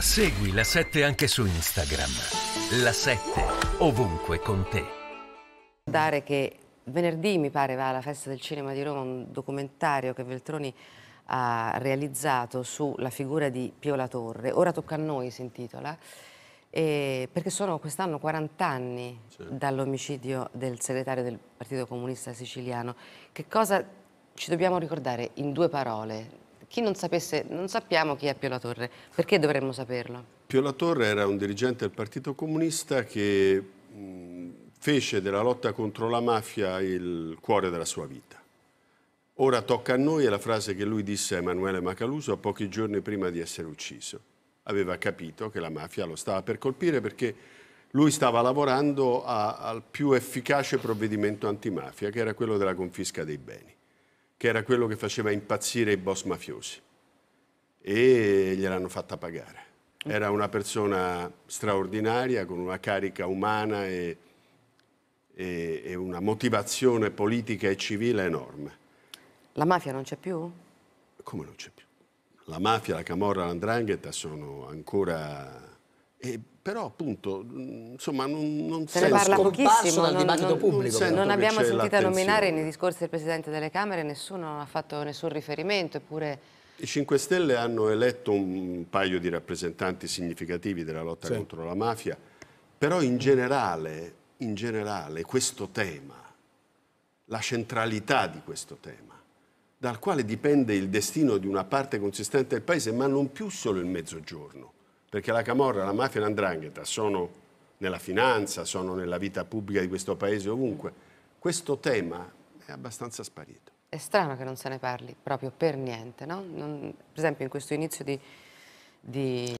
Segui la 7 anche su Instagram. La 7 ovunque con te. Dare che venerdì mi pare va alla Festa del Cinema di Roma un documentario che Veltroni ha realizzato sulla figura di Pio La Torre. Ora tocca a noi si intitola. Eh, perché sono quest'anno 40 anni sì. dall'omicidio del segretario del Partito Comunista Siciliano. Che cosa ci dobbiamo ricordare in due parole chi non sapesse, non sappiamo chi è Pio La Torre, perché dovremmo saperlo? Pio La Torre era un dirigente del Partito Comunista che mh, fece della lotta contro la mafia il cuore della sua vita. Ora tocca a noi è la frase che lui disse a Emanuele Macaluso pochi giorni prima di essere ucciso. Aveva capito che la mafia lo stava per colpire perché lui stava lavorando a, al più efficace provvedimento antimafia, che era quello della confisca dei beni che era quello che faceva impazzire i boss mafiosi e gliel'hanno fatta pagare. Era una persona straordinaria, con una carica umana e, e, e una motivazione politica e civile enorme. La mafia non c'è più? Come non c'è più? La mafia, la Camorra, l'Andrangheta sono ancora eh, però appunto, mm, insomma, non, non se ne parla pochissimo dal dibattito non, pubblico. Non, non abbiamo sentito nominare nei discorsi del Presidente delle Camere, nessuno ha fatto nessun riferimento, eppure... I 5 Stelle hanno eletto un paio di rappresentanti significativi della lotta sì. contro la mafia, però in generale, in generale questo tema, la centralità di questo tema, dal quale dipende il destino di una parte consistente del Paese, ma non più solo il Mezzogiorno, perché la camorra, la mafia e l'andrangheta sono nella finanza, sono nella vita pubblica di questo paese ovunque. Questo tema è abbastanza sparito. È strano che non se ne parli proprio per niente, no? non, per esempio in questo inizio di... di...